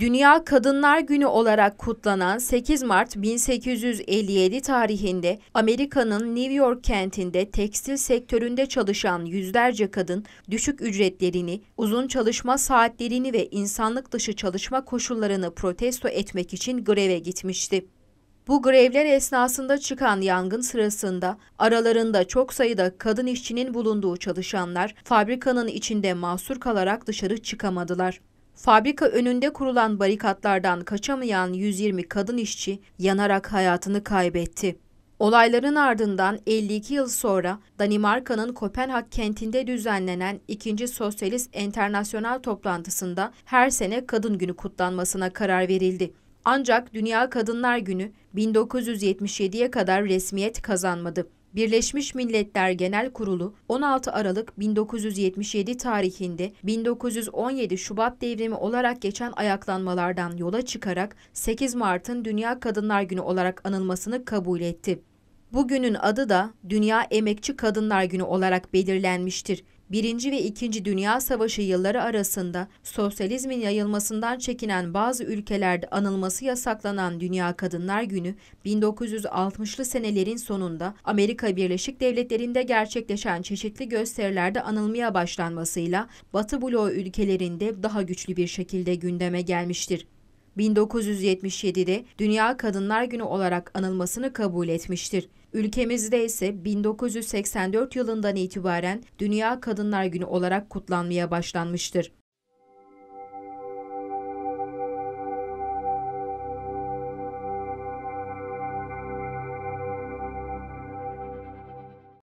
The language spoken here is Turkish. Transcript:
Dünya Kadınlar Günü olarak kutlanan 8 Mart 1857 tarihinde Amerika'nın New York kentinde tekstil sektöründe çalışan yüzlerce kadın düşük ücretlerini, uzun çalışma saatlerini ve insanlık dışı çalışma koşullarını protesto etmek için greve gitmişti. Bu grevler esnasında çıkan yangın sırasında aralarında çok sayıda kadın işçinin bulunduğu çalışanlar fabrikanın içinde mahsur kalarak dışarı çıkamadılar. Fabrika önünde kurulan barikatlardan kaçamayan 120 kadın işçi yanarak hayatını kaybetti. Olayların ardından 52 yıl sonra Danimarka'nın Kopenhag kentinde düzenlenen 2. Sosyalist Enternasyonal toplantısında her sene Kadın Günü kutlanmasına karar verildi. Ancak Dünya Kadınlar Günü 1977'ye kadar resmiyet kazanmadı. Birleşmiş Milletler Genel Kurulu 16 Aralık 1977 tarihinde 1917 Şubat devrimi olarak geçen ayaklanmalardan yola çıkarak 8 Mart'ın Dünya Kadınlar Günü olarak anılmasını kabul etti. Bugünün adı da Dünya Emekçi Kadınlar Günü olarak belirlenmiştir. 1. ve 2. Dünya Savaşı yılları arasında sosyalizmin yayılmasından çekinen bazı ülkelerde anılması yasaklanan Dünya Kadınlar Günü 1960'lı senelerin sonunda Amerika Birleşik Devletleri'nde gerçekleşen çeşitli gösterilerde anılmaya başlanmasıyla Batı bloğu ülkelerinde daha güçlü bir şekilde gündeme gelmiştir. 1977'de Dünya Kadınlar Günü olarak anılmasını kabul etmiştir. Ülkemizde ise 1984 yılından itibaren Dünya Kadınlar Günü olarak kutlanmaya başlanmıştır.